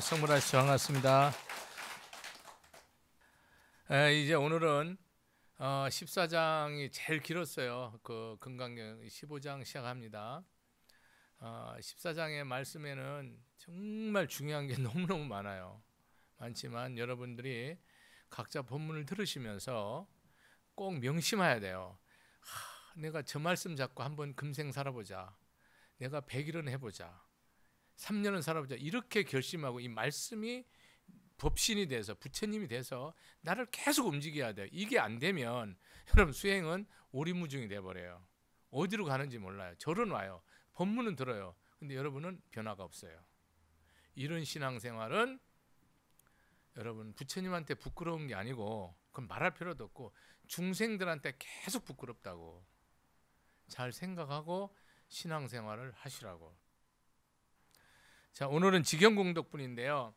네, 선물하시죠. 반갑습니다. 네, 이제 오늘은 어, 14장이 제일 길었어요. 그 금강경 15장 시작합니다. 어, 14장의 말씀에는 정말 중요한 게 너무너무 많아요. 많지만 여러분들이 각자 본문을 들으시면서 꼭 명심해야 돼요. 하, 내가 저 말씀 잡고 한번 금생 살아보자. 내가 100일은 해보자. 3년은 살아보자. 이렇게 결심하고 이 말씀이 법신이 돼서 부처님이 돼서 나를 계속 움직여야 돼요. 이게 안 되면 여러분 수행은 오리무중이 돼 버려요. 어디로 가는지 몰라요. 절은 와요. 법문은 들어요. 근데 여러분은 변화가 없어요. 이런 신앙생활은 여러분 부처님한테 부끄러운 게 아니고 그건 말할 필요도 없고 중생들한테 계속 부끄럽다고 잘 생각하고 신앙생활을 하시라고 자, 오늘은 지경공덕분인데요이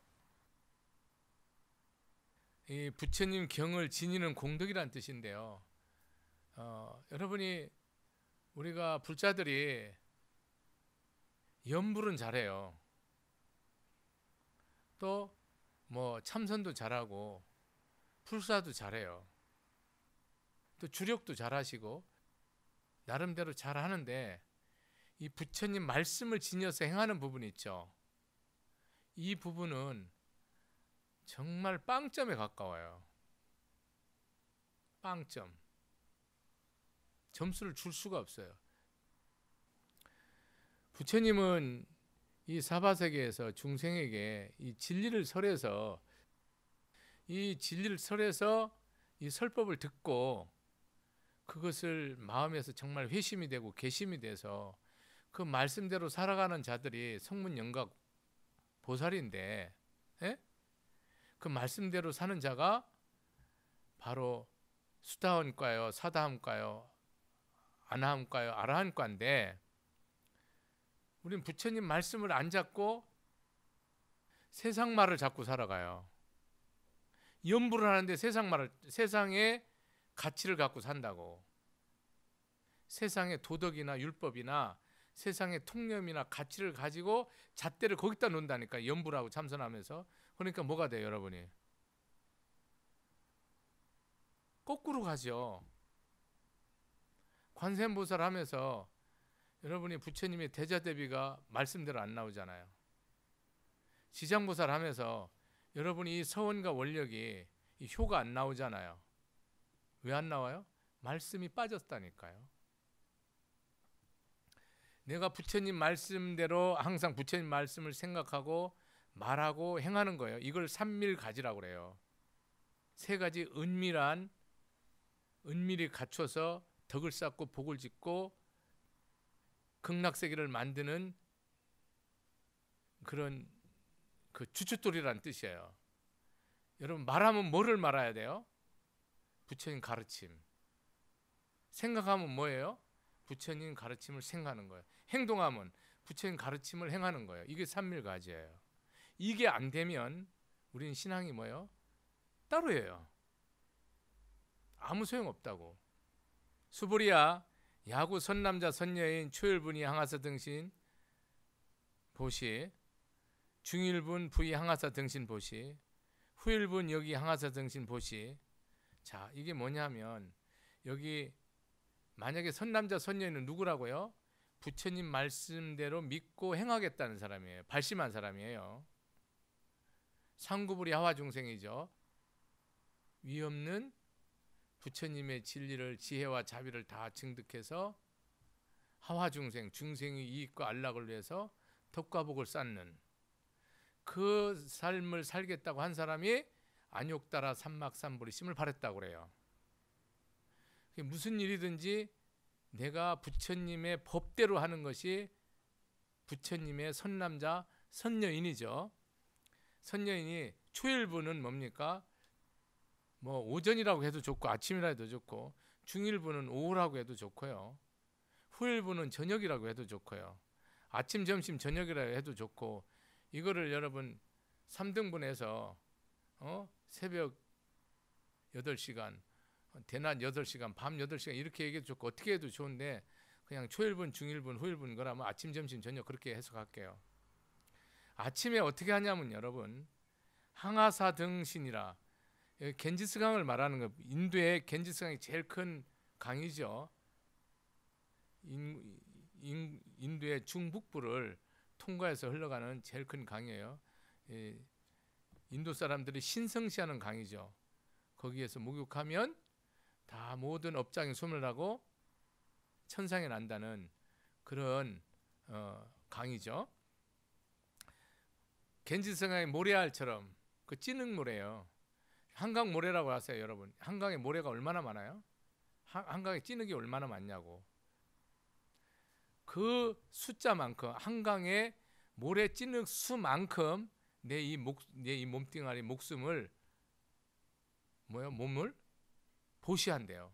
부처님 경을 지니는 공덕이란 뜻인데요. 어, 여러분이 우리가 불자들이 연불은 잘해요. 또 뭐 참선도 잘하고 풀사도 잘해요. 또 주력도 잘하시고 나름대로 잘하는데 이 부처님 말씀을 지녀서 행하는 부분이 있죠. 이 부분은 정말 빵점에 가까워요. 빵점. 점수를 줄 수가 없어요. 부처님은 이 사바세계에서 중생에게 이 진리를 설해서 이 진리를 설해서 이 설법을 듣고 그것을 마음에서 정말 회심이 되고 개심이 돼서 그 말씀대로 살아가는 자들이 성문 영각 보살인데 에? 예? 그 말씀대로 사는 자가 바로 수다원과요, 사다함과요, 아나함과요, 아라함과인데 우린 부처님 말씀을 안 잡고 세상 말을 잡고 살아가요. 염불을 하는데 세상 말을 세상의 가치를 갖고 산다고. 세상의 도덕이나 율법이나 세상의 통념이나 가치를 가지고 잣대를 거기다 놓는다니까 연불하고 참선하면서 그러니까 뭐가 돼요 여러분이 거꾸로 가죠 관세음보살 하면서 여러분이 부처님의 대자대비가 말씀대로 안 나오잖아요 지장보살 하면서 여러분이 이 서원과 원력이 효가 안 나오잖아요 왜 안 나와요? 말씀이 빠졌다니까요 내가 부처님 말씀대로 항상 부처님 말씀을 생각하고 말하고 행하는 거예요. 이걸 삼밀가지라고 그래요. 세 가지 은밀한 은밀히 갖춰서 덕을 쌓고 복을 짓고 극락세계를 만드는 그런 그주춧돌이란 뜻이에요. 여러분 말하면 뭐를 말아야 돼요? 부처님 가르침. 생각하면 뭐예요? 부처님 가르침을 생하는 거예요. 행동하면 부처님 가르침을 행하는 거예요. 이게 삼밀가지예요. 이게 안 되면 우리는 신앙이 뭐예요? 따로예요. 아무 소용없다고. 수보리야 야구 선남자 선녀인 초일분이 항하사 등신 보시 중일분 부이 항하사 등신 보시 후일분 여기 항하사 등신 보시 자 이게 뭐냐면 여기 만약에 선남자 선녀는 누구라고요? 부처님 말씀대로 믿고 행하겠다는 사람이에요. 발심한 사람이에요. 상구불이 하 중생이죠. 위없는 부처님의 진리를 지혜와 자비를 다 증득해서 하와 중생, 중생의 이익과 안락을 위해서 덕과 복을 쌓는 그 삶을 살겠다고 한 사람이 안욕따라 삼막삼불이심을 바랬다고 그래요. 무슨 일이든지 내가 부처님의 법대로 하는 것이 부처님의 선남자 선녀인이죠. 선녀인이 초일부는 뭡니까? 뭐 오전이라고 해도 좋고 아침이라 해도 좋고 중일부는 오후라고 해도 좋고요. 후일부는 저녁이라고 해도 좋고요. 아침, 점심, 저녁이라 해도 좋고 이거를 여러분 3등분해서 어? 새벽 8시간 대낮 8시간, 밤 8시간 이렇게 얘기해 도좋고 어떻게 해도 좋은데 그냥 초일분, 중일분, 후일분 거라면 아침, 점심, 저녁 그렇게 해석할게요. 아침에 어떻게 하냐면 여러분 항아사 등신이라 예, 겐지스 강을 말하는 거 인도의 겐지스 강이 제일 큰 강이죠. 인, 인, 인도의 중북부를 통과해서 흘러가는 제일 큰 강이에요. 예, 인도 사람들이 신성시하는 강이죠. 거기에서 목욕하면 다 모든 업장이 숨을 하고 천상에 난다는 그런 어, 강이죠. 겐지성의 모래알처럼 그 찌는 모래요. 한강 모래라고 하세요, 여러분. 한강에 모래가 얼마나 많아요? 한강에 찌는게 얼마나 많냐고. 그 숫자만큼 한강에 모래 찌는 수만큼 내이목내 이 몸뚱아리 목숨을 뭐야 몸을 보시한대요.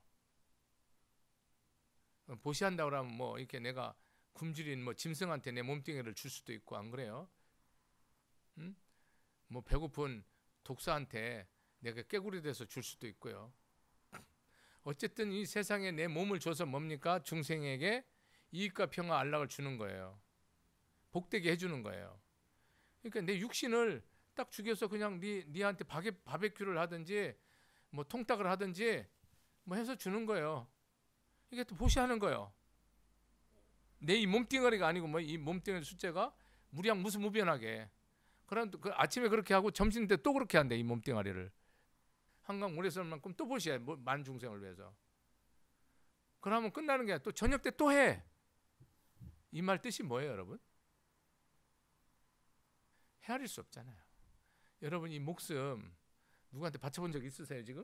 어, 보시한다고 하면 뭐 이렇게 내가 굶주린 뭐 짐승한테 내 몸뚱이를 줄 수도 있고 안 그래요? 응? 음? 뭐 배고픈 독사한테 내가 깨구리 돼서 줄 수도 있고요. 어쨌든 이 세상에 내 몸을 줘서 뭡니까? 중생에게 이익과 평화 안락을 주는 거예요. 복되게 해주는 거예요. 그러니까 내 육신을 딱 죽여서 그냥 니, 니한테 바베, 큐를 하든지 뭐 통닭을 하든지 뭐 해서 주는 거예요. 이게 또 보시하는 거예요. 내 이몸뚱리가 아니고 뭐 이몸뚱리 숫자가 무량 무수무변하게. 그런 그 아침에 그렇게 하고 점심 때 또 그렇게 한대 이 몸뚱아리를 한강 오래 는 만큼 또 보시야 뭐, 만 중생을 위해서. 그러면 끝나는 게 또 저녁 때 또 해. 이 말 뜻이 뭐예요, 여러분? 헤아릴 수 없잖아요. 여러분 이 목숨 누구한테 바쳐본 적 있으세요 지금?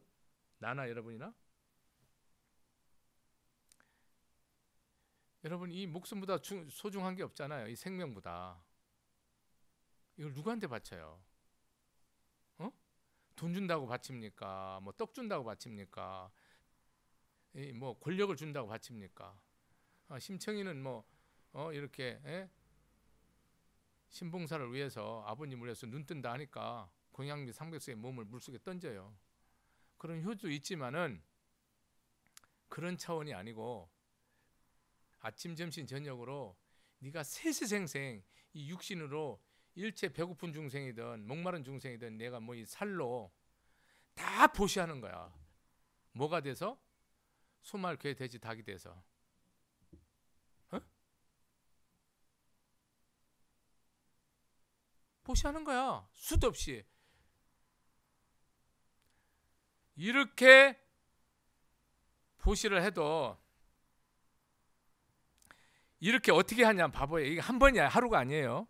나나 여러분이나? 여러분 이 목숨보다 중, 소중한 게 없잖아요. 이 생명보다. 이걸 누구한테 바쳐요? 어? 돈 준다고 바칩니까? 뭐 떡 준다고 바칩니까? 뭐 권력을 준다고 바칩니까? 아, 심청이는 뭐 어, 이렇게 에? 예? 신봉사를 위해서 아버님을 위해서 눈 뜬다 하니까 공양미 삼겹살의 몸을 물속에 던져요. 그런 효도 있지만은 그런 차원이 아니고 아침, 점심, 저녁으로 네가 세세생생 이 육신으로 일체 배고픈 중생이든 목마른 중생이든 내가 뭐 이 살로 다 보시하는 거야. 뭐가 돼서? 소말 괴 돼지 닭이 돼서. 어? 보시하는 거야. 수도 없이. 이렇게 보시를 해도 이렇게 어떻게 하냐 바보예 이게 한 번이야 하루가 아니에요.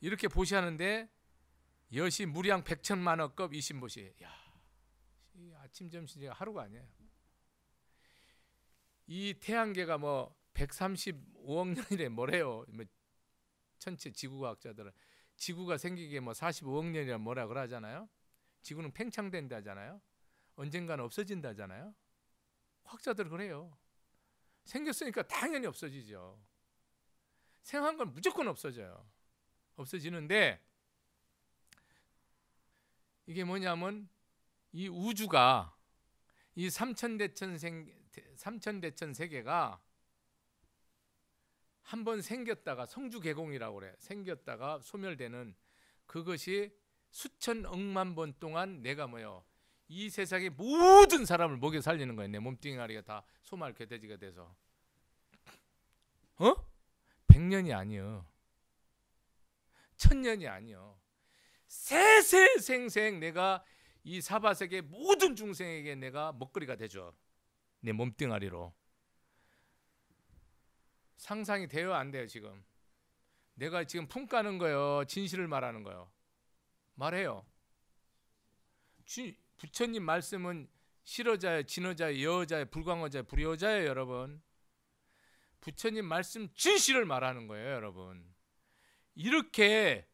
이렇게 보시하는데 여시 무량 1천만 원급 이신보시. 야, 아침 점심 하루가 아니에요. 이 태양계가 뭐 135억 년이래 뭐래요. 뭐 천체 지구과학자들은 지구가 생기게 뭐 45억 년이라 뭐라 그러잖아요. 지구는 팽창된다잖아요. 언젠가는 없어진다잖아요. 과학자들 그래요. 생겼으니까 당연히 없어지죠. 생한 건 무조건 없어져요. 없어지는데 이게 뭐냐면 이 우주가 이 삼천대천 생 삼천대천 세계가 한 번 생겼다가 성주개공이라고 그래 생겼다가 소멸되는 그것이 수천 억만 번 동안 내가 뭐요 이 세상의 모든 사람을 먹여 살리는 거야. 내몸뚱아리가다 소말개 돼지가 돼서. 어? 백년이 아니요. 천년이 아니요. 세세생생 내가 이 사바세계 모든 중생에게 내가 먹거리가 되죠. 내 몸뚱아리로. 상상이 되요안 돼요, 지금. 내가 지금 품가는 거예요. 진실을 말하는 거예요. 말해요. 진, 부처님 말씀은 실어자의 진어자의 여자의 불광어자의 불여자예 여러분 부처님 말씀 진실을 말하는 거예요 여러분 이렇게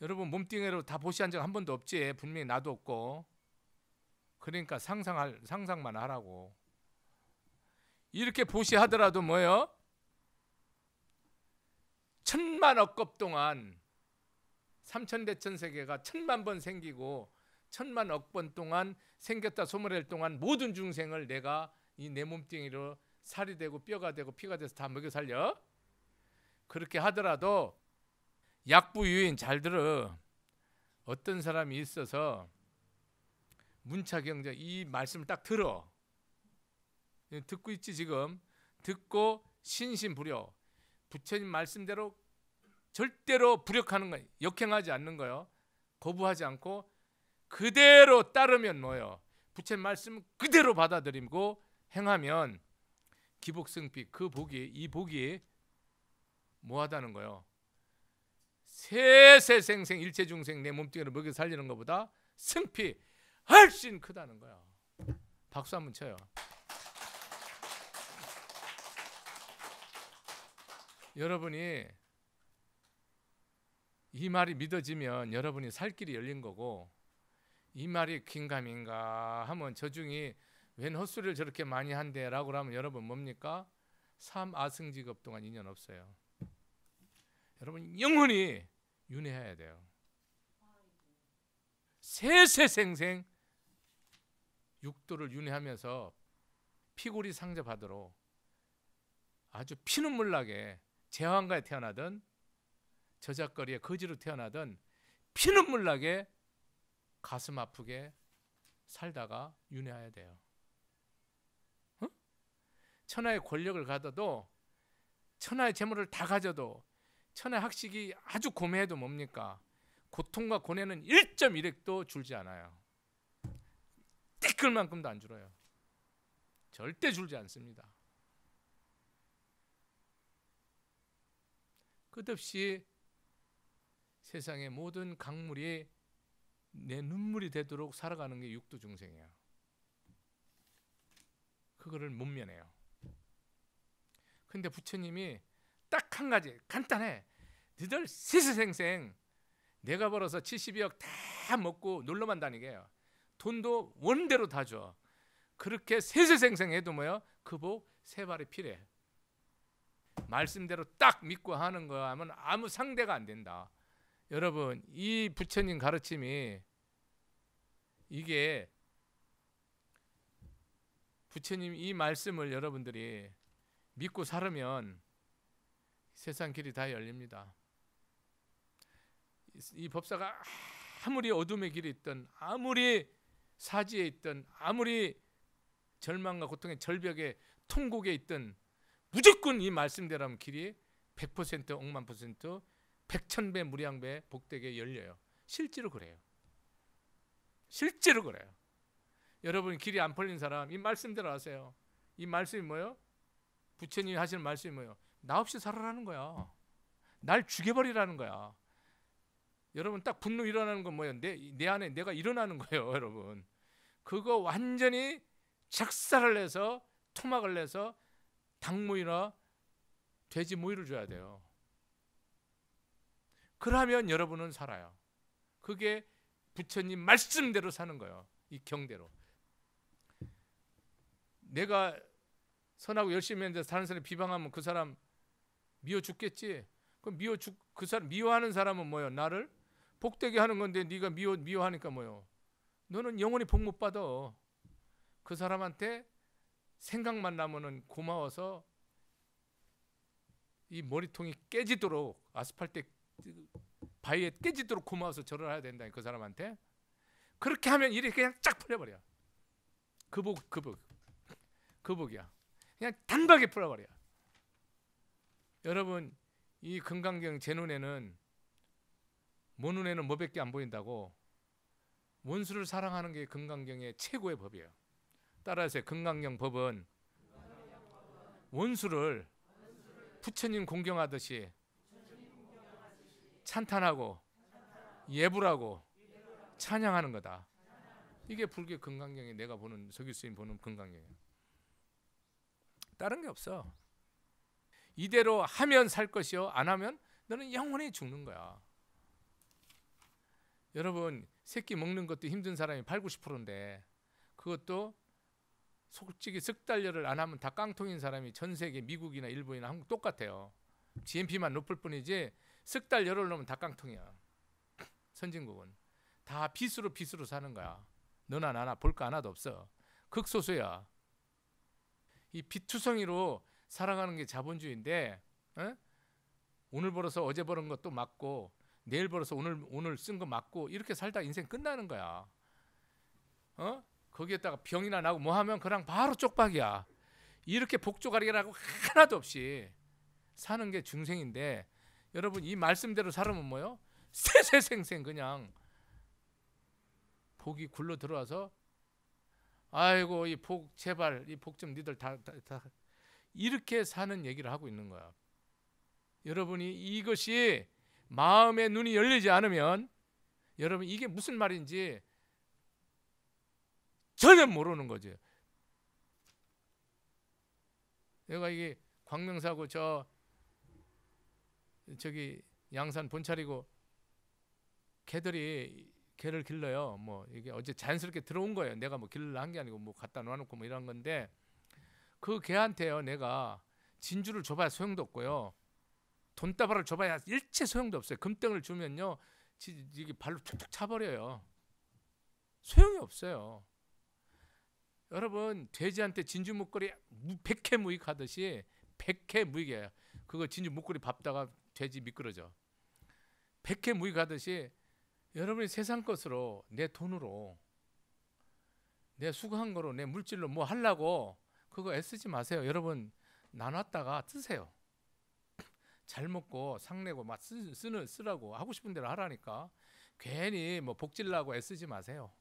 여러분 몸뚱이로 다 보시한 적 한 번도 없지 분명히 나도 없고 그러니까 상상할 상상만 하라고 이렇게 보시하더라도 뭐요 천만 억겁 동안 삼천대천 세계가 천만 번 생기고 천만 억번 동안 생겼다 소멸할 동안 모든 중생을 내가 이 내 몸뚱이로 살이 되고 뼈가 되고 피가 돼서 다 먹여 살려. 그렇게 하더라도 약부유인 잘 들어. 어떤 사람이 있어서 문차경자 이 말씀을 딱 들어. 예, 듣고 있지 지금. 듣고 신심부려 부처님 말씀대로 절대로 부력하는 거예요. 역행하지 않는 거예요. 거부하지 않고 그대로 따르면 뭐요? 부처님 말씀 그대로 받아들이고 행하면 기복승피 그 복이 이 복이 뭐하다는 거요? 세세생생 일체중생 내 몸뚱이를 먹여 살리는 것보다 승피 훨씬 크다는 거야. 박수 한 번 쳐요. 여러분이 이 말이 믿어지면 여러분이 살 길이 열린 거고 이 말이 긴감인가 하면 저 중이 웬 헛소리를 저렇게 많이 한대라고 하면 여러분 뭡니까? 삼아승직업 동안 인연 없어요. 여러분 영원히 윤회해야 돼요. 세세생생 육도를 윤회하면서 피골이 상접하도록 아주 피눈물 나게 제왕가에 태어나든 저작거리에 거지로 태어나든 피눈물 나게 가슴 아프게 살다가 윤회해야 돼요. 응? 천하의 권력을 가져도 천하의 재물을 다 가져도 천하의 학식이 아주 고매해도 뭡니까? 고통과 고뇌는 1.1핵도 줄지 않아요. 띠끌만큼도 안 줄어요. 절대 줄지 않습니다. 끝없이 세상의 모든 강물이 내 눈물이 되도록 살아가는 게 육두중생이야. 그거를 못 면해요. 근데 부처님이 딱 한 가지 간단해. 니들 시시생생 내가 벌어서 72억 다 먹고 놀러만 다니게요. 돈도 원대로 다 줘. 그렇게 세세생생 해도 뭐요? 그복 세 발이 필해 말씀대로 딱 믿고 하는 거 하면 아무 상대가 안 된다. 여러분 이 부처님 가르침이 이게 부처님 이 말씀을 여러분들이 믿고 살으면 세상 길이 다 열립니다. 이 법사가 아무리 어둠의 길이 있던 아무리 사지에 있던 아무리 절망과 고통의 절벽에 통곡에 있던 무조건 이 말씀대로 하면 길이 100% 억만 퍼센트 백천배 무량배 복되게 열려요. 실제로 그래요. 실제로 그래요. 여러분 길이 안 풀린 사람 이 말씀대로 하세요. 이 말씀이 뭐요? 예 부처님이 하시는 말씀이 뭐요? 예나 없이 살아라는 거야. 날 죽여버리라는 거야. 여러분 딱 분노 일어나는 건 뭐예요? 내, 내 안에 내가 일어나는 거예요, 여러분. 그거 완전히 작살을 내서 토막을 내서 닭 모이나 돼지 모이를 줘야 돼요. 그러면 여러분은 살아요. 그게 부처님 말씀대로 사는 거예요. 이 경대로. 내가 선하고 열심히 했는데 다른 사람 비방하면 그 사람 미워 죽겠지. 그럼 미워 죽 그 사람 미워하는 사람은 뭐요? 예 나를 복되게 하는 건데 네가 미워 미워하니까 뭐요? 예 너는 영원히 복 못 받아. 그 사람한테 생각만 나면은 고마워서 이 머리통이 깨지도록 아스팔트 에그 바위에 깨지도록 고마워서 절을 해야 된다. 그 사람한테 그렇게 하면 일이 그냥 쫙 풀려버려. 그복 그복 그복이야. 그냥 단박에 풀어버려. 여러분 이 금강경 제 눈에는 모 눈에는 뭐밖에 안 보인다고 원수를 사랑하는 게 금강경의 최고의 법이에요. 따라서 금강경 법은 원수를 부처님 공경하듯이 찬탄하고 예불하고 찬양하는 거다. 이게 불교 금강경이 내가 보는 서기수님 보는 금강경이에요. 다른 게 없어. 이대로 하면 살 것이요 안 하면 너는 영원히 죽는 거야. 여러분 새끼 먹는 것도 힘든 사람이 8, 90%인데 그것도 솔직히 석 달여를 안 하면 다 깡통인 사람이 전 세계 미국이나 일본이나 한국 똑같아요. g m p 만 높을 뿐이지 석달 열흘 넘으면 다 깡통이야. 선진국은 다 빚으로 빚으로 사는 거야. 너나 나나 볼 거 하나도 없어. 극소수야. 이 빚투성이로 살아가는 게 자본주의인데 어? 오늘 벌어서 어제 벌은 것도 맞고 내일 벌어서 오늘 오늘 쓴거 맞고 이렇게 살다 인생 끝나는 거야. 어? 거기에다가 병이나 나고 뭐 하면 그냥 바로 쪽박이야. 이렇게 복조가리라고 하나도 없이 사는 게 중생인데 여러분 이 말씀대로 사람은 뭐요? 새세생생 그냥 복이 굴러 들어와서 아이고 이 복 제발 이 복 좀 니들 다, 다, 다 이렇게 사는 얘기를 하고 있는 거야. 여러분이 이것이 마음의 눈이 열리지 않으면 여러분 이게 무슨 말인지 전혀 모르는 거죠 내가 이게 광명사고 저 저기 양산 본찰이고 개들이 개를 길러요. 뭐 이게 어제 자연스럽게 들어온 거예요. 내가 뭐 길러 한게 아니고 뭐 갖다 놔놓고 뭐 이런 건데 그 개한테요 내가 진주를 줘봐야 소용도 없고요. 돈다발을 줘봐야 일체 소용도 없어요. 금덩을 주면요 지, 이게 발로 툭툭 차버려요. 소용이 없어요. 여러분 돼지한테 진주 목걸이 백해 무익하듯이 백해 무익이에요. 그거 진주 목걸이 밥다가 돼지 미끄러져. 백해 무익가듯이 여러분이 세상 것으로 내 돈으로 내 수고한 거로 내 물질로 뭐 하려고 그거 애쓰지 마세요. 여러분 나눴다가 쓰세요. 잘 먹고 상내고 막 쓰, 쓰는 쓰라고 하고 싶은 대로 하라니까 괜히 뭐 복질라고 애쓰지 마세요.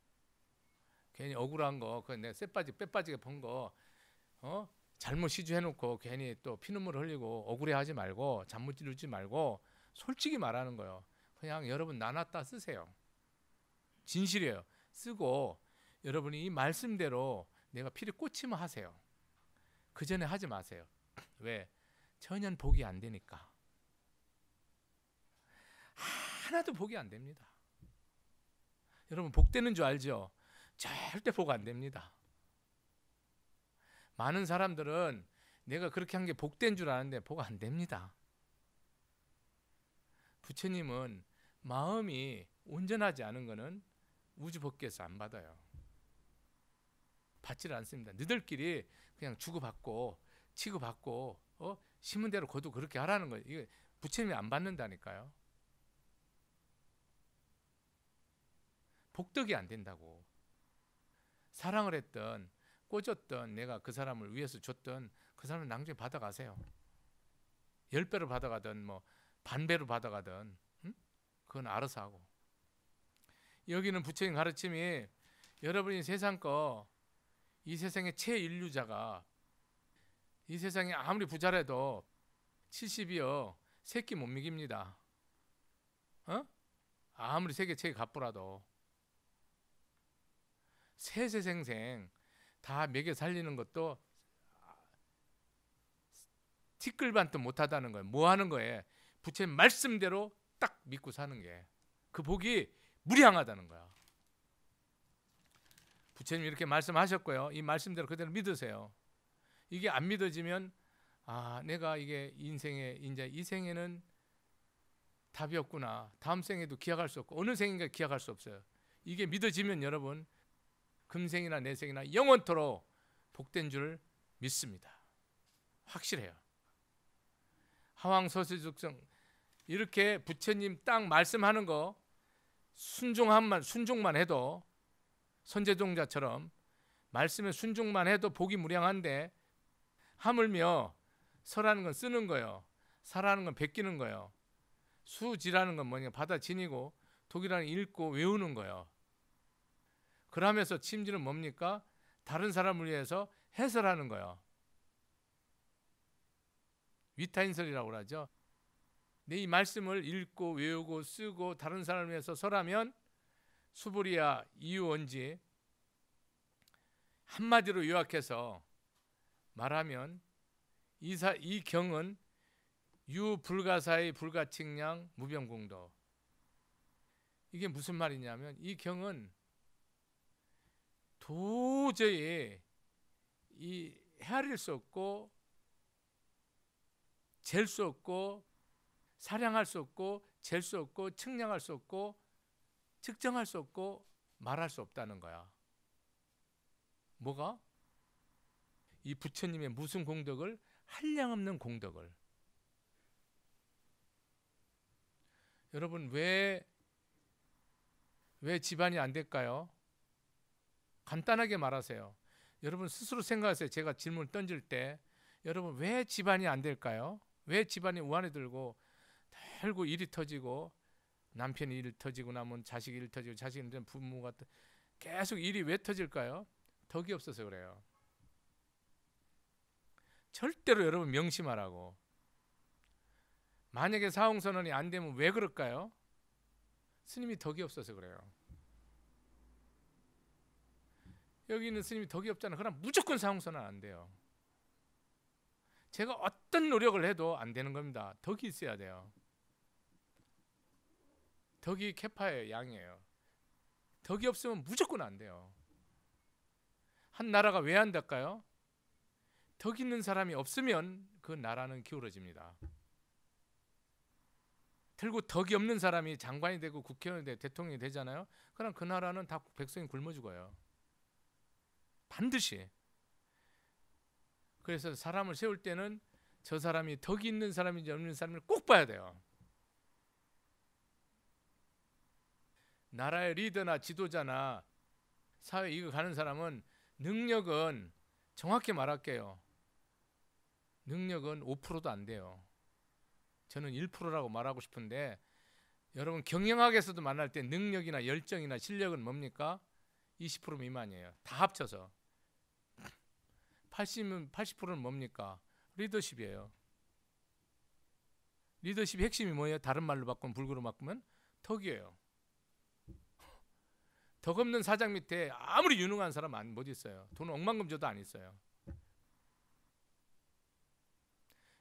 괜히 억울한 거, 그내 쇠빠지 빼빠지게 번 거, 어 잘못 시주해놓고 괜히 또 피눈물 흘리고 억울해하지 말고 잠못 지루지 말고 솔직히 말하는 거예요. 그냥 여러분 나눴다 쓰세요. 진실이에요. 쓰고 여러분이 이 말씀대로 내가 피를 꽂히면 하세요. 그 전에 하지 마세요. 왜? 천연 복이 안 되니까. 하나도 복이 안 됩니다. 여러분 복 되는 줄 알죠? 절대 복 안 됩니다. 많은 사람들은 내가 그렇게 한 게 복된 줄 아는데 복 안 됩니다. 부처님은 마음이 온전하지 않은 것은 우주 법계에서 안 받아요. 받지를 않습니다. 너들끼리 그냥 주고받고 치고받고 어? 심은 대로 거두 그렇게 하라는 거예요. 이게 부처님이 안 받는다니까요. 복덕이 안 된다고. 사랑을 했던 꽂았던 내가 그 사람을 위해서 줬던 그사람을 낭중에 받아가세요. 열 배로 받아가든 뭐 반배로 받아가든 응? 그건 알아서 하고 여기는 부처님 가르침이 여러분이 세상 거이 세상의 최인류자가 이 세상에 아무리 부자래도 70이요 새끼 못 먹입니다. 어? 아무리 세계 최 갑부라도 세세생생 다 먹여 살리는 것도 티끌반도 못하다는 거예요. 뭐 하는 거예요? 부처님 말씀대로 딱 믿고 사는 게 그 복이 무량하다는 거야. 부처님 이렇게 말씀하셨고요. 이 말씀대로 그대로 믿으세요. 이게 안 믿어지면 아 내가 이게 인생에 이제 이 생에는 답이 없구나. 다음 생에도 기약할 수 없고 어느 생인가 기약할 수 없어요. 이게 믿어지면 여러분 금생이나 내생이나 영원토록 복된 줄 믿습니다. 확실해요. 하왕소수 족성 이렇게 부처님 딱 말씀하는 거 순종한만 순종만 해도 선제종자처럼 말씀에 순종만 해도 복이 무량한데 하물며 서라는 건 쓰는 거요 사라는 건 베끼는 거요 수지라는 건 뭐냐 받아 지니고 독이라는 읽고 외우는 거요 그러면서 침지는 뭡니까? 다른 사람을 위해서 해설하는 거예요. 위타인설이라고 그러죠. 네, 이 말씀을 읽고 외우고 쓰고 다른 사람을 위해서 설하면 수브리아 이유원지 한마디로 요약해서 말하면 이사, 이 경은 유불가사의 불가칭량 무병공도 이게 무슨 말이냐면 이 경은 도저히 이 헤아릴 수 없고 잴수 없고 사량할 수 없고 잴수 없고 측량할 수 없고 측정할 수 없고 말할 수 없다는 거야. 뭐가? 이 부처님의 무슨 공덕을 한량없는 공덕을 여러분 왜 왜 집안이 안 될까요? 간단하게 말하세요. 여러분 스스로 생각하세요. 제가 질문을 던질 때 여러분 왜 집안이 안 될까요? 왜 집안이 우한에 들고 결국 일이 터지고 남편이 일 터지고 나면 자식이 일 터지고 자식이 일 부모가 계속 일이 왜 터질까요? 덕이 없어서 그래요. 절대로 여러분 명심하라고. 만약에 사홍선언이 안 되면 왜 그럴까요? 스님이 덕이 없어서 그래요. 여기 있는 스님이 덕이 없잖아. 그럼 무조건 사홍선은 안 돼요. 제가 어떤 노력을 해도 안 되는 겁니다. 덕이 있어야 돼요. 덕이 캐파의 양이에요. 덕이 없으면 무조건 안 돼요. 한 나라가 왜 안 될까요? 덕 있는 사람이 없으면 그 나라는 기울어집니다. 들고 덕이 없는 사람이 장관이 되고 국회의원이 되고 대통령이 되잖아요. 그럼 그 나라는 다 백성이 굶어 죽어요. 반드시. 그래서 사람을 세울 때는 저 사람이 덕이 있는 사람인지 없는 사람을 꼭 봐야 돼요. 나라의 리더나 지도자나 사회 이거 가는 사람은 능력은 정확히 말할게요. 능력은 5%도 안 돼요. 저는 1%라고 말하고 싶은데 여러분 경영학에서도 만날 때 능력이나 열정이나 실력은 뭡니까? 20% 미만이에요. 다 합쳐서. 80은 80%는 뭡니까? 리더십이에요. 리더십 핵심이 뭐예요? 다른 말로 바꾸면 불구로 바꾸면 덕이에요. 덕 없는 사장 밑에 아무리 유능한 사람 안못 있어요. 돈 억만금 줘도 안 있어요.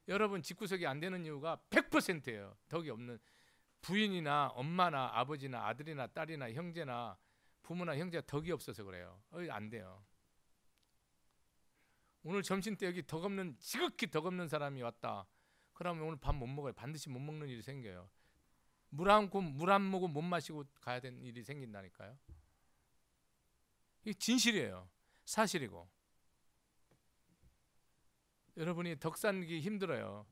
여러분 직구석이안 되는 이유가 100%예요. 덕이 없는 부인이나 엄마나 아버지나 아들이나 딸이나 형제나 부모나 형제가 덕이 없어서 그래요. 안 돼요. 오늘 점심 때 여기 덕없는 지극히 덕없는 사람이 왔다. 그러면 오늘 밥 못 먹어요. 반드시 못 먹는 일이 생겨요. 물한컵물한 모금 못 마시고 가야 되는 일이 생긴다니까요. 이게 진실이에요. 사실이고. 여러분이 덕산기 힘들어요.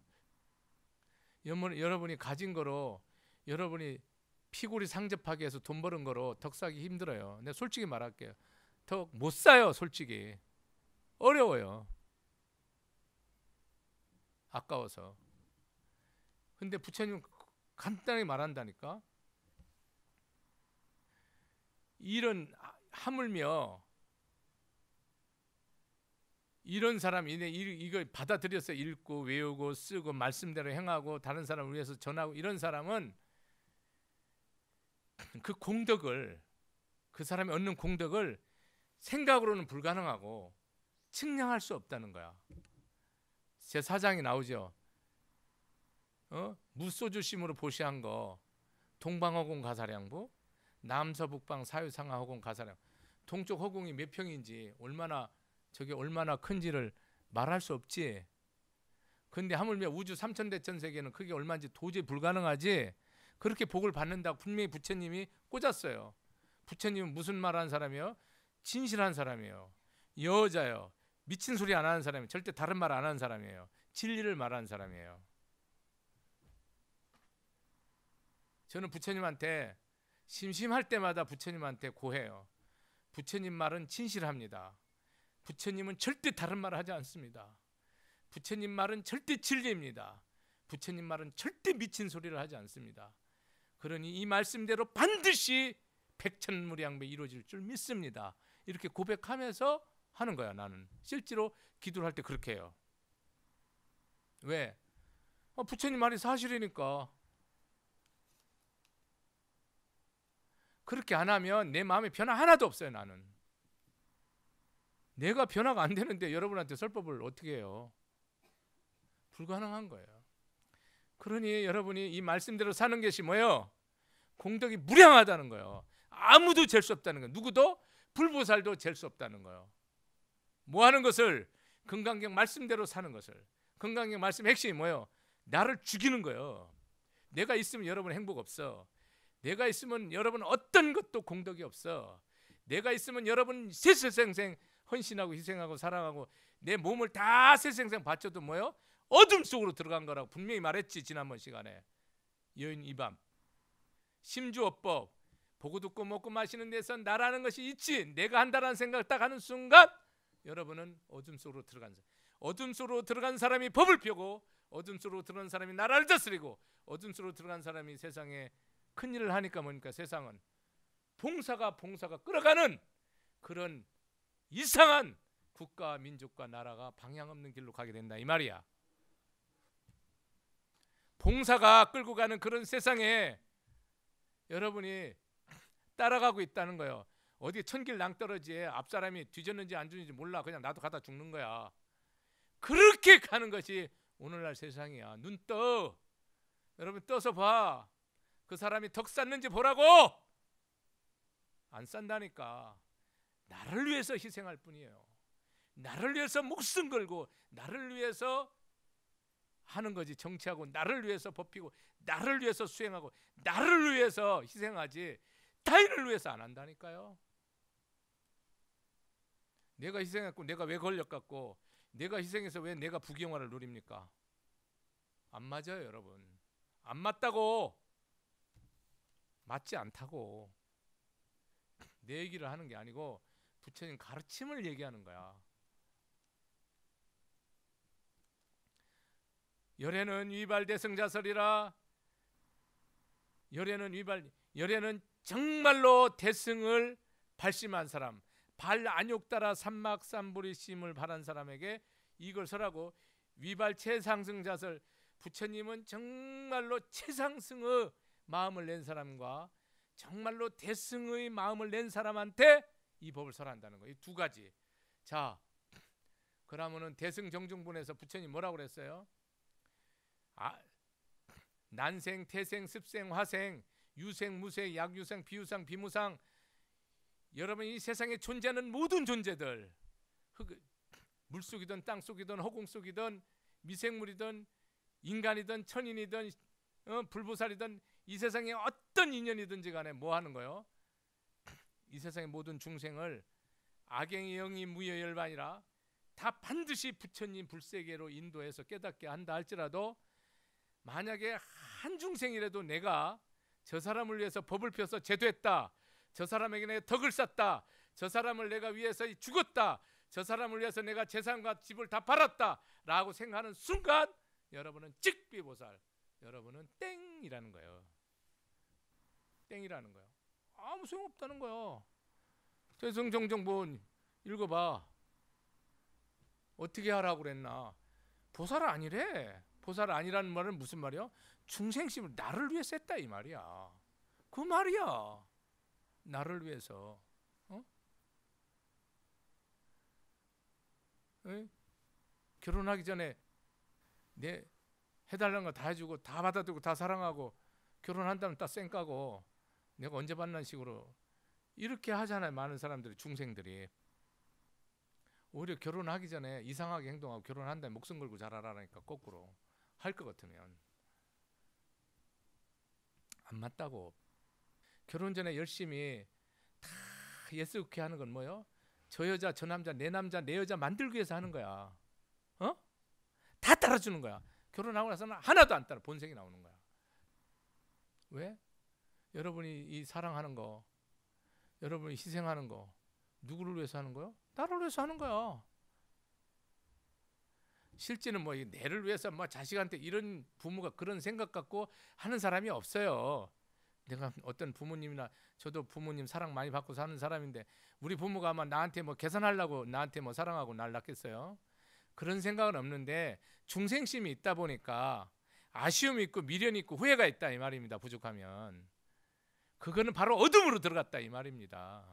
여러분이 가진 거로 여러분이 피골이 상접하게 해서 돈 버는 거로 덕사기 힘들어요. 근데 솔직히 말할게요. 덕못 사요, 솔직히. 어려워요. 아까워서. 근데 부처님 간단히 말한다니까. 이런 하물며 이런 사람이 이걸 받아들여서 읽고 외우고 쓰고 말씀대로 행하고 다른 사람을 위해서 전하고 이런 사람은 그 공덕을 그 사람이 얻는 공덕을 생각으로는 불가능하고 측량할 수 없다는 거야. 제 사장이 나오죠. 어? 무소주심으로 보시한 거 동방허공 가사량부, 남서북방 사유상하허공 가사량, 동쪽 허공이 몇 평인지 얼마나 저게 얼마나 큰지를 말할 수 없지. 근데 하물며 우주 삼천 대천 세계는 그게 얼마인지 도저히 불가능하지. 그렇게 복을 받는다 분명히 부처님이 꽂았어요. 부처님은 무슨 말한 사람이요? 진실한 사람이요. 여자요. 미친 소리 안 하는 사람이 절대 다른 말 안 하는 사람이에요. 진리를 말하는 사람이에요. 저는 부처님한테 심심할 때마다 부처님한테 고해요. 부처님 말은 진실합니다. 부처님은 절대 다른 말을 하지 않습니다. 부처님 말은 절대 진리입니다. 부처님 말은 절대 미친 소리를 하지 않습니다. 그러니 이 말씀대로 반드시 백천무량배 이루어질 줄 믿습니다. 이렇게 고백하면서 하는 거야 나는 실제로 기도를 할 때 그렇게 해요 왜 아, 부처님 말이 사실이니까 그렇게 안 하면 내 마음에 변화 하나도 없어요 나는 내가 변화가 안 되는데 여러분한테 설법을 어떻게 해요 불가능한 거예요 그러니 여러분이 이 말씀대로 사는 것이 뭐예요 공덕이 무량하다는 거예요 아무도 잴수 없다는 거예요 누구도 불보살도 잴수 없다는 거예요 뭐 하는 것을 금강경 말씀대로 사는 것을 금강경 말씀 핵심이 뭐예요? 나를 죽이는 거예요. 내가 있으면 여러분 행복 없어. 내가 있으면 여러분 어떤 것도 공덕이 없어. 내가 있으면 여러분 세세생생 헌신하고 희생하고 사랑하고 내 몸을 다 세생생 바쳐도 뭐요? 어둠 속으로 들어간 거라고 분명히 말했지 지난번 시간에 여인 이밤 심주어법 보고 듣고 먹고 마시는 데서 나라는 것이 있지 내가 한다라는 생각 딱 하는 순간 여러분은 어둠 속으로 들어간 사람. 어둠 속으로 들어간 사람이 법을 펴고 어둠 속으로 들어간 사람이 나라를 다스리고 어둠 속으로 들어간 사람이 세상에 큰 일을 하니까 보니까 세상은 봉사가 봉사가 끌어가는 그런 이상한 국가 민족과 나라가 방향 없는 길로 가게 된다 이 말이야. 봉사가 끌고 가는 그런 세상에 여러분이 따라가고 있다는 거예요. 어디 천길 낭떠러지에 앞사람이 뒤졌는지 안 뒤졌는지 몰라. 그냥 나도 갖다 죽는 거야. 그렇게 가는 것이 오늘날 세상이야. 눈 떠. 여러분 떠서 봐. 그 사람이 덕 쌌는지 보라고. 안 싼다니까. 나를 위해서 희생할 뿐이에요. 나를 위해서 목숨 걸고 나를 위해서 하는 거지 정치하고 나를 위해서 법히고 나를 위해서 수행하고 나를 위해서 희생하지 타인을 위해서 안 한다니까요. 내가 희생했고 내가 왜 걸렸갖고 내가 희생해서 왜 내가 부경화를 누립니까? 안 맞아요, 여러분. 안 맞다고. 맞지 않다고. 내 얘기를 하는 게 아니고 부처님 가르침을 얘기하는 거야. 열애는 위발대승자설이라. 열애는 위발 열애는 정말로 대승을 발심한 사람, 발 안욕 따라 산막 산불이심을 바란 사람에게 이걸 서라고 위발 최상승 자설 부처님은 정말로 최상승의 마음을 낸 사람과 정말로 대승의 마음을 낸 사람한테 이 법을 설한다는 거예요. 이두 가지. 자, 그러면은 대승 정중분에서 부처님 뭐라고 그랬어요? 아, 난생, 태생, 습생, 화생, 유생, 무생, 약유생, 비유상, 비무상, 여러분 이 세상에 존재하는 모든 존재들 흙, 물속이든 땅속이든 허공속이든 미생물이든 인간이든 천인이든 어, 불보살이든 이 세상에 어떤 인연이든지 간에 뭐 하는 거요? 이 세상의 모든 중생을 악행의 영이 무여열반이라 다 반드시 부처님 불세계로 인도해서 깨닫게 한다 할지라도 만약에 한 중생이라도 내가 저 사람을 위해서 법을 펴서 제도했다 저 사람에게 내 덕을 쌓다. 저 사람을 내가 위해서 죽었다. 저 사람을 위해서 내가 재산과 집을 다 팔았다라고 생각하는 순간 여러분은 직비보살, 여러분은 땡이라는 거예요. 땡이라는 거예요. 아무 소용 없다는 거예요. 최성정정본 읽어봐. 어떻게 하라고 그랬나? 보살 아니래. 보살 아니라는 말은 무슨 말이야? 중생심을 나를 위해서 했다 이 말이야. 그 말이야. 나를 위해서 어? 에? 결혼하기 전에 내 해달라는 거다 해주고 다 받아들고 다 사랑하고 결혼한다면 다 쌩까고 내가 언제 받는 식으로 이렇게 하잖아요 많은 사람들이 중생들이 오히려 결혼하기 전에 이상하게 행동하고 결혼한 다 목숨 걸고 잘하라니까 거꾸로 할 것 같으면 안 맞다고 결혼 전에 열심히 다 예스국회 하는 건 뭐요? 저 여자, 저 남자, 내 남자, 내 여자 만들기 위해서 하는 거야. 어? 다 따라주는 거야. 결혼하고 나서는 하나도 안 따라 본색이 나오는 거야. 왜? 여러분이 이 사랑하는 거, 여러분이 희생하는 거, 누구를 위해서 하는 거요? 나를 위해서 하는 거야. 실제는 뭐 내를 위해서 뭐 자식한테 이런 부모가 그런 생각 갖고 하는 사람이 없어요. 내가 어떤 부모님이나 저도 부모님 사랑 많이 받고 사는 사람인데 우리 부모가 아마 나한테 뭐 계산하려고 나한테 뭐 사랑하고 날 낳겠어요. 그런 생각은 없는데 중생심이 있다 보니까 아쉬움이 있고 미련이 있고 후회가 있다 이 말입니다. 부족하면 그거는 바로 어둠으로 들어갔다 이 말입니다.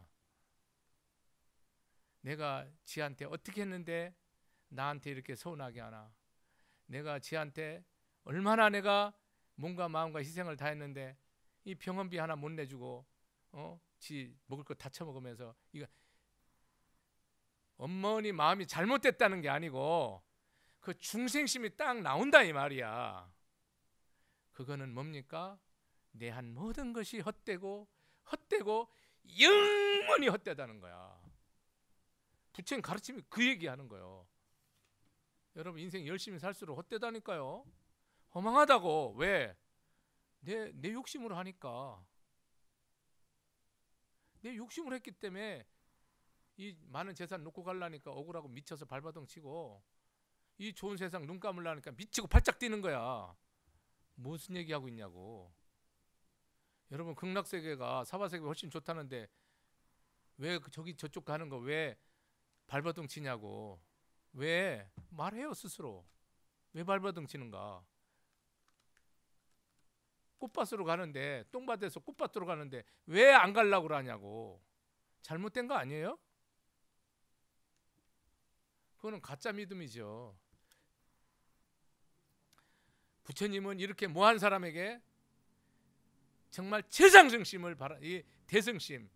내가 지한테 어떻게 했는데 나한테 이렇게 서운하게 하나? 내가 지한테 얼마나 내가 몸과 마음과 희생을 다했는데 이 병원비 하나 못 내주고 어? 지 먹을 거 다쳐 먹으면서 이거 어머니 마음이 잘못됐다는 게 아니고 그 중생심이 딱 나온다 이 말이야. 그거는 뭡니까? 내 한 모든 것이 헛되고 헛되고 영원히 헛되다는 거야. 부처님 가르침이 그 얘기하는 거예요. 여러분 인생 열심히 살수록 헛되다니까요. 허망하다고 왜? 내, 내 욕심으로 하니까 내욕심으로 했기 때문에 이 많은 재산 놓고 갈라니까 억울하고 미쳐서 발바닥 치고 이 좋은 세상 눈 감으려니까 미치고 팔짝 뛰는 거야. 무슨 얘기하고 있냐고. 여러분 극락세계가 사바세계 가 훨씬 좋다는데 왜 그 저기 저쪽 가는 거 왜 발버둥 치냐고 왜 말해요 스스로 왜 발버둥 치는가 꽃밭으로 가는데 똥밭에서 꽃밭으로 가는데 왜 안 갈라고 러냐고 잘못된 거 아니에요? 그거는 가짜 믿음이죠. 부처님은 이렇게 모한 사람에게 정말 최상승심을 바라 이 대승심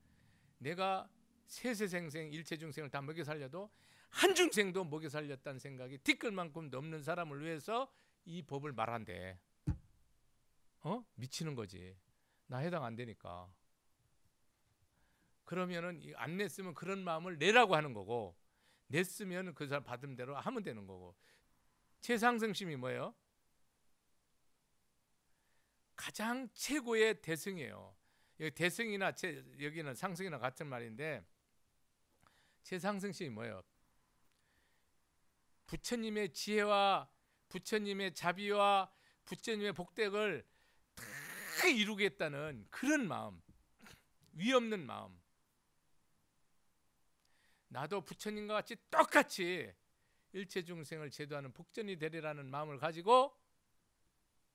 내가 세세생생 일체중생을 다 먹여 살려도 한 중생도 먹여 살렸다는 생각이 티끌만큼 넘는 사람을 위해서 이 법을 말한대. 어? 미치는 거지. 나 해당 안 되니까. 그러면은 안 냈으면 그런 마음을 내라고 하는 거고 냈으면 그 사람 받은 대로 하면 되는 거고 최상승심이 뭐예요? 가장 최고의 대승이에요. 여기 대승이나 최, 여기는 상승이나 같은 말인데 최상승심이 뭐예요? 부처님의 지혜와 부처님의 자비와 부처님의 복덕을 다 이루겠다는 그런 마음, 위없는 마음. 나도 부처님과 같이 똑같이 일체 중생을 제도하는 복전이 되리라는 마음을 가지고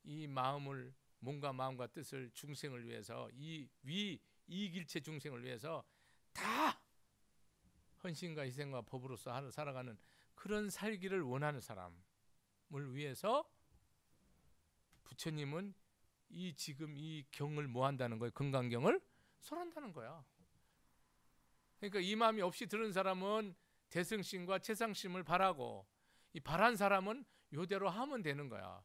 이 마음을 몸과 마음과 뜻을 중생을 위해서 이 위이길체 중생을 위해서 다 헌신과 희생과 법으로서 살아가는 그런 살기를 원하는 사람을 위해서 부처님은 이 지금 이 경을 뭐 한다는 거예요? 금강경을 설한다는 거야. 그러니까 이 마음이 없이 들은 사람은 대승심과 최상심을 바라고 이 바란 사람은 요대로 하면 되는 거야.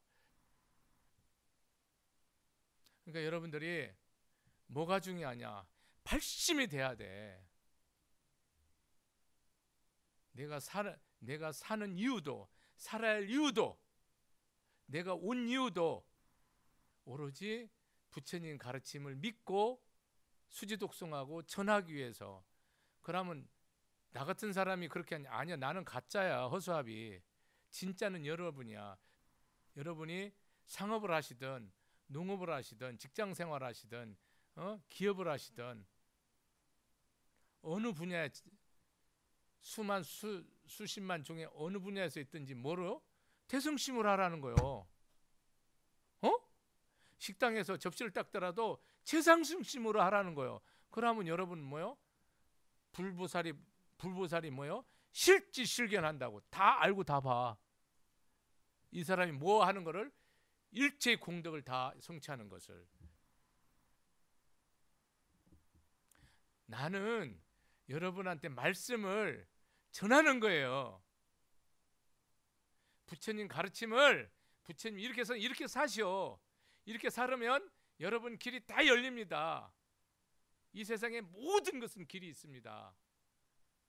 그러니까 여러분들이 뭐가 중요하냐? 발심이 돼야 돼. 내가 살 내가 사는 이유도 살아야 할 이유도 내가 온 이유도 오로지 부처님 가르침을 믿고 수지독송하고 전하기 위해서 그러면 나 같은 사람이 그렇게 하냐 아니야 나는 가짜야 허수아비 진짜는 여러분이야 여러분이 상업을 하시든 농업을 하시든 직장 생활 하시든 어? 기업을 하시든 어느 분야에 수만 수 수십만 중에 어느 분야에서 있든지 뭐로 태승심을 하라는 거요. 예 식당에서 접시를 닦더라도 최상승심으로 하라는 거예요. 그러면 여러분 뭐요? 불보살이 불보살이 뭐요? 실지실견한다고 다 알고 다 봐. 이 사람이 뭐 하는 거를 일체 공덕을 다 성취하는 것을 나는 여러분한테 말씀을 전하는 거예요. 부처님 가르침을 부처님 이렇게 해서 이렇게 사시 이렇게 살으면 여러분 길이 다 열립니다. 이 세상의 모든 것은 길이 있습니다.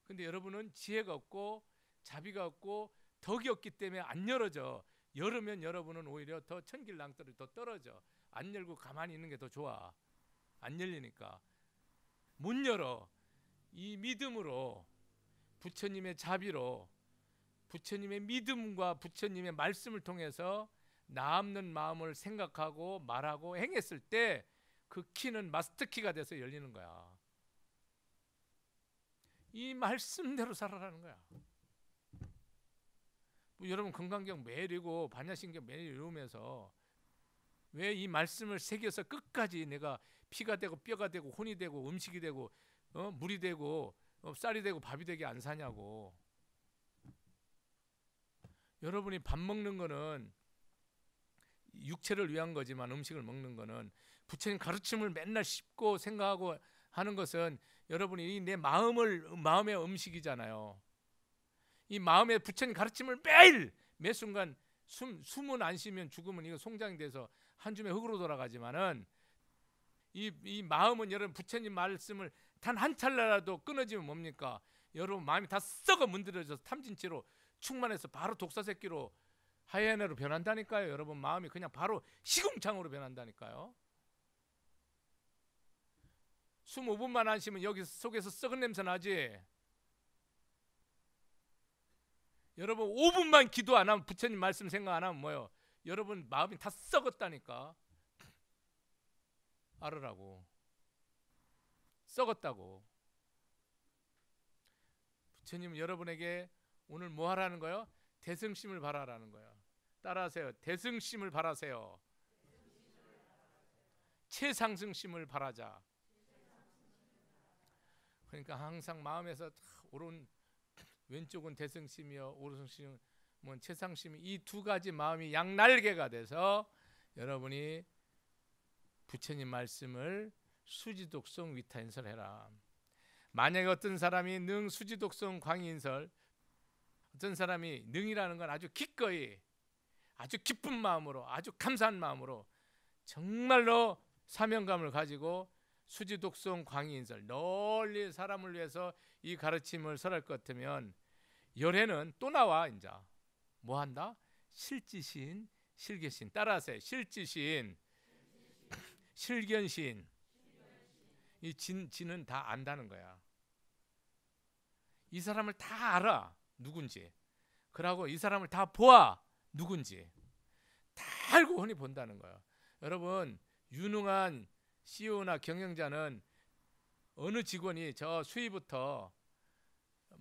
근데 여러분은 지혜가 없고 자비가 없고 덕이 없기 때문에 안 열어져. 열으면 여러분은 오히려 더 천길낭떠러 더 떨어져. 안 열고 가만히 있는 게 더 좋아. 안 열리니까. 못 열어. 이 믿음으로 부처님의 자비로 부처님의 믿음과 부처님의 말씀을 통해서 나 없는 마음을 생각하고 말하고 행했을 때 그 키는 마스터 키가 돼서 열리는 거야. 이 말씀대로 살아라는 거야. 뭐 여러분 건강경 매일 고 반야신경 매일 면서왜 이 말씀을 새겨서 끝까지 내가 피가 되고 뼈가 되고 혼이 되고 음식이 되고 어? 물이 되고 어? 쌀이 되고 밥이 되게 안 사냐고 여러분이 밥 먹는 거는 육체를 위한 거지만 음식을 먹는 거는 부처님 가르침을 맨날 씹고 생각하고 하는 것은 여러분이 내 마음을 마음의 음식이잖아요. 이 마음에 부처님 가르침을 매일 매 순간 숨 숨은 안 쉬면 죽으면 이거 송장이 돼서 한 줌의 흙으로 돌아가지만은 이, 이 마음은 여러분 부처님 말씀을 단 한 찰나라도 끊어지면 뭡니까? 여러분 마음이 다 썩어 문드러져서 탐진치로 충만해서 바로 독사새끼로 하이에나로 변한다니까요. 여러분 마음이 그냥 바로 시궁창으로 변한다니까요. 25분만 안 쉬면 여기 속에서 썩은 냄새 나지. 여러분 5분만 기도 안 하면 부처님 말씀 생각 안 하면 뭐요? 여러분 마음이 다 썩었다니까. 알으라고. 썩었다고. 부처님 여러분에게 오늘 뭐 하라는 거요? 대승심을 바라라는 거예요. 따라하세요. 대승심을 바라세요. 최상승심을 바라자. 그러니까 항상 마음에서 오른 왼쪽은 대승심이요, 오른쪽은 최상심이 이 두 가지 마음이 양날개가 돼서 여러분이 부처님 말씀을 수지독성 위타인설해라. 만약 어떤 사람이 능 수지독성 광인설 어떤 사람이 능이라는 건 아주 기꺼이 아주 기쁜 마음으로 아주 감사한 마음으로 정말로 사명감을 가지고 수지독성 광인설 널리 사람을 위해서 이 가르침을 설할 것 같으면 열애는 또 나와 인자 뭐 한다 실지신실계신 따라하세요 실지신실견신이 진, 진은 다 안다는 거야 이 사람을 다 알아 누군지 그러고 이 사람을 다 보아 누군지 다 알고 흔히 본다는 거예요. 여러분 유능한 CEO나 경영자는 어느 직원이 저 수위부터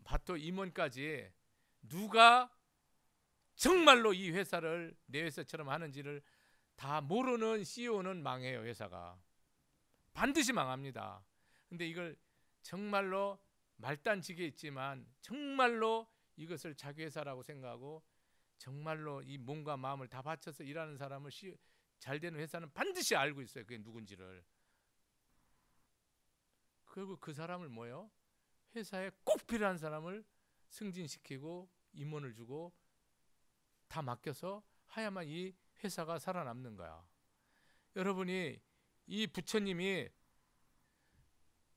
바토 임원까지 누가 정말로 이 회사를 내 회사처럼 하는지를 다 모르는 CEO는 망해요 회사가 반드시 망합니다. 근데 이걸 정말로 말단지게 있지만 정말로 이것을 자기 회사라고 생각하고 정말로 이 몸과 마음을 다 바쳐서 일하는 사람을 시, 잘 되는 회사는 반드시 알고 있어요. 그게 누군지를. 그리고 그 사람을 뭐요? 회사에 꼭 필요한 사람을 승진시키고 임원을 주고 다 맡겨서 하야만 이 회사가 살아남는 거야. 여러분이 이 부처님이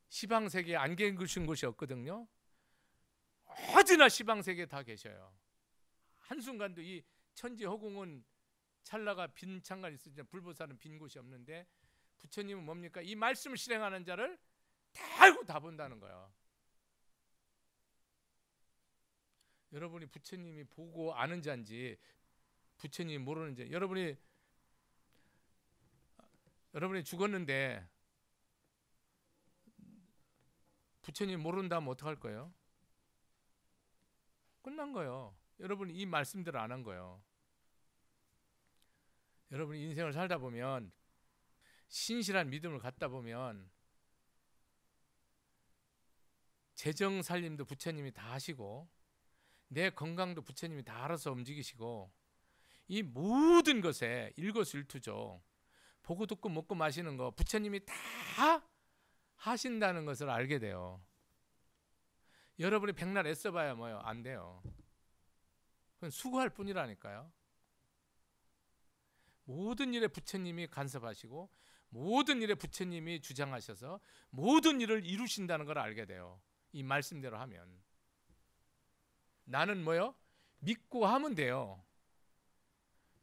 시방 세계에 안개 그신 곳이 없거든요. 어디나 시방 세계 다 계셔요. 한 순간도 이 천지 허공은 찰나가 빈 창간 있으니 불보사는 빈 곳이 없는데 부처님은 뭡니까 이 말씀을 실행하는 자를 다 알고 다 본다는 거예요. 여러분이 부처님이 보고 아는 자인지 부처님이 모르는지 여러분이 여러분이 죽었는데 부처님 모른다면 어떡할 거예요? 끝난 거예요. 여러분이 이 말씀대로 안 한 거예요. 여러분 인생을 살다 보면 신실한 믿음을 갖다 보면 재정 살림도 부처님이 다 하시고 내 건강도 부처님이 다 알아서 움직이시고 이 모든 것에 일거수일투죠. 보고 듣고 먹고 마시는 거 부처님이 다 하신다는 것을 알게 돼요. 여러분이 백날 애써봐야 뭐요? 안 돼요. 그건 수고할 뿐이라니까요. 모든 일에 부처님이 간섭하시고 모든 일에 부처님이 주장하셔서 모든 일을 이루신다는 걸 알게 돼요. 이 말씀대로 하면 나는 뭐요? 믿고 하면 돼요.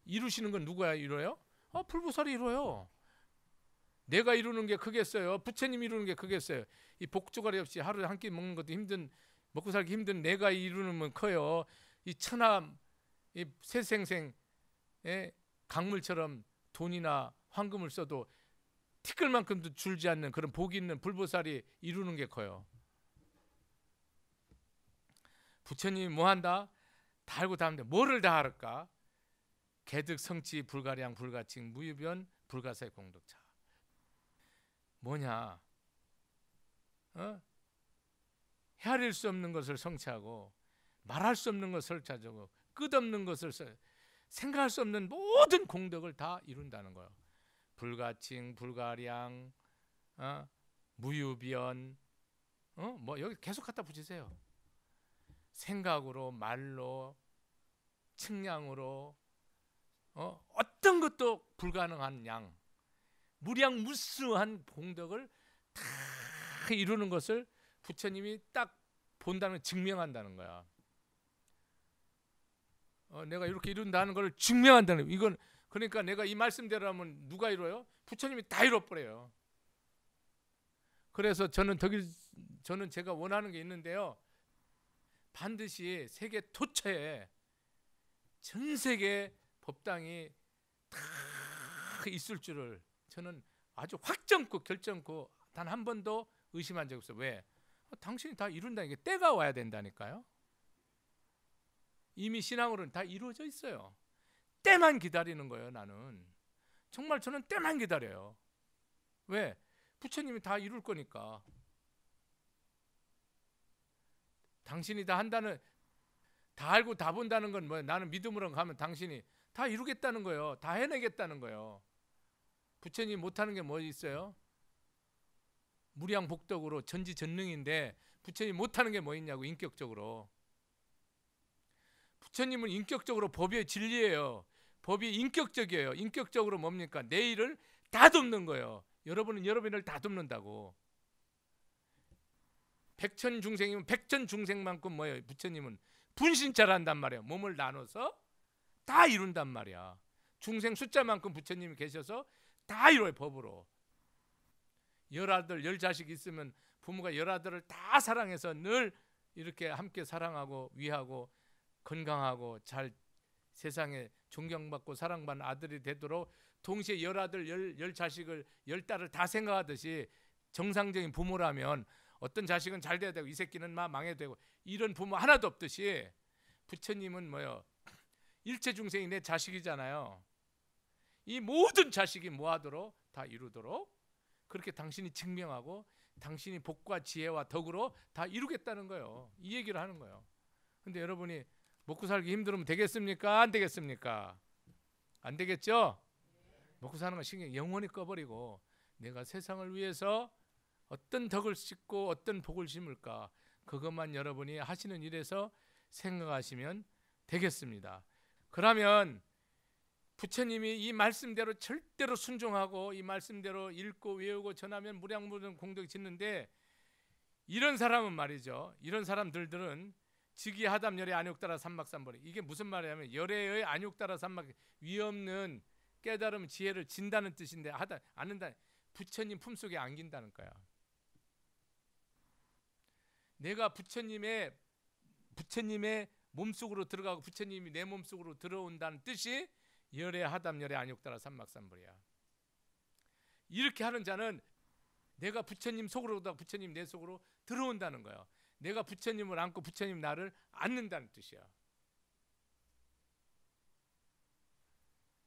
이루시는 건 누가 이뤄요? 아, 불보살이 이뤄요. 내가 이루는 게 크겠어요. 부처님 이루는 게 크겠어요. 이 복조가리 없이 하루에 한 끼 먹는 것도 힘든 먹고 살기 힘든 내가 이루는 건 커요. 이 천함 이 새생생 의 예, 강물처럼 돈이나 황금을 써도 티끌만큼도 줄지 않는 그런 복이 있는 불보살이 이루는 게 커요. 부처님이 뭐 한다? 다 알고 다 하는데 뭐를 다할까 개득 성취 불가량 불가칭 무유변 불가사의 공덕차. 뭐냐? 어? 헤아릴 수 없는 것을 성취하고 말할 수 없는 것을 찾아고 끝없는 것을 생각할 수 없는 모든 공덕을 다 이룬다는 거예요. 불가칭, 불가량, 어? 무유변, 어? 뭐 여기 계속 갖다 붙이세요. 생각으로, 말로, 측량으로, 어? 어떤 것도 불가능한 양. 무량무수한 공덕을 다 이루는 것을 부처님이 딱 본다는 증명한다는 거야. 어, 내가 이렇게 이룬다는 걸 증명한다는 거야. 이건 그러니까 내가 이 말씀대로 하면 누가 이뤄요? 부처님이 다 이뤄버려요. 그래서 저는 독일 저는 제가 원하는 게 있는데요. 반드시 세계 토처에 전 세계 법당이 다 있을 줄을 저는 아주 확정코 결정코 단한 번도 의심한 적 없어요. 왜? 아, 당신이 다 이룬다. 이게 때가 와야 된다니까요. 이미 신앙으로는 다 이루어져 있어요. 때만 기다리는 거예요, 나는. 정말 저는 때만 기다려요. 왜? 부처님이 다 이룰 거니까. 당신이 다 한다는 다 알고 다 본다는 건뭐야 나는 믿음으로 가면 당신이 다 이루겠다는 거예요. 다 해내겠다는 거예요. 부처님 못하는 게 뭐 있어요? 무량복덕으로 전지전능인데 부처님 못하는 게 뭐 있냐고 인격적으로. 부처님은 인격적으로 법의 진리예요. 법이 인격적이에요. 인격적으로 뭡니까? 내 일을 다 돕는 거예요. 여러분은 여러분을 다 돕는다고. 백천 중생이면 백천 중생만큼 뭐예요? 부처님은 분신자를 한단 말이에요. 몸을 나눠서 다 이룬단 말이야. 중생 숫자만큼 부처님이 계셔서 다 이루어요 법으로. 열 아들 열 자식 있으면 부모가 열 아들을 다 사랑해서 늘 이렇게 함께 사랑하고 위하고 건강하고 잘 세상에 존경받고 사랑받는 아들이 되도록 동시에 열 아들 열, 열 자식을 열 딸을 다 생각하듯이 정상적인 부모라면 어떤 자식은 잘 돼야 되고 이 새끼는 막 망해도 되고 이런 부모 하나도 없듯이 부처님은 뭐요 일체 중생이 내 자식이잖아요. 이 모든 자식이 모하도록다 이루도록 그렇게 당신이 증명하고 당신이 복과 지혜와 덕으로 다 이루겠다는 거예요. 이 얘기를 하는 거예요. 근데 여러분이 먹고 살기 힘들면 으 되겠습니까? 안 되겠습니까? 안 되겠죠? 먹고 사는 건 신경 영원히 꺼버리고 내가 세상을 위해서 어떤 덕을 씻고 어떤 복을 심을까 그것만 여러분이 하시는 일에서 생각하시면 되겠습니다. 그러면 부처님이 이 말씀대로 절대로 순종하고 이 말씀대로 읽고 외우고 전하면 무량무량 공덕 짓는데 이런 사람은 말이죠. 이런 사람들들은 직위 하담 열의 안욕 따라 삼막삼벌이 이게 무슨 말이냐면 열애의 안욕 따라 삼막 위없는 깨달음 지혜를 진다는 뜻인데 하다 아는다 부처님 품속에 안긴다는 거야. 내가 부처님의 부처님의 몸속으로 들어가고 부처님이 내 몸속으로 들어온다는 뜻이 열에 하담열에 안욕따라 삼막삼불이야. 이렇게 하는 자는 내가 부처님 속으로 다 부처님 내 속으로 들어온다는 거야. 내가 부처님을 안고 부처님 나를 안는다는 뜻이야.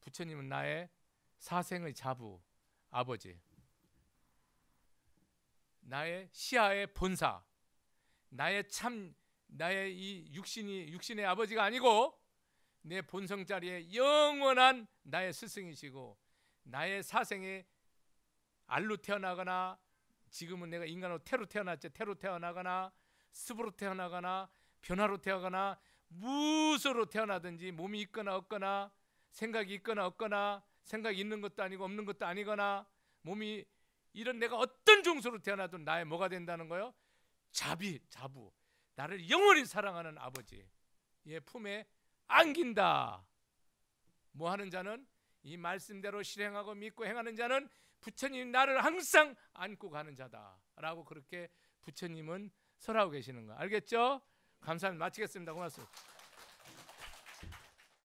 부처님은 나의 사생의 자부, 아버지. 나의 시아의 본사. 나의 참 나의 이 육신이 육신의 아버지가 아니고 내 본성 자리에 영원한 나의 스승이시고 나의 사생에 알로 태어나거나 지금은 내가 인간으로 태로 태어났지 태로 태어나거나 습으로 태어나거나 변화로 태어나거나 무소로 태어나든지 몸이 있거나 없거나 생각이 있거나 없거나 생각이 있는 것도 아니고 없는 것도 아니거나 몸이 이런 내가 어떤 종소로 태어나도 나의 뭐가 된다는 거요? 자비, 자부. 나를 영원히 사랑하는 아버지의 예, 품에 안긴다. 뭐 하는 자는 이 말씀대로 실행하고 믿고 행하는 자는 부처님 나를 항상 안고 가는 자다라고 그렇게 부처님은 설하고 계시는 거 알겠죠? 감사합니다. 마치겠습니다. 고맙습니다.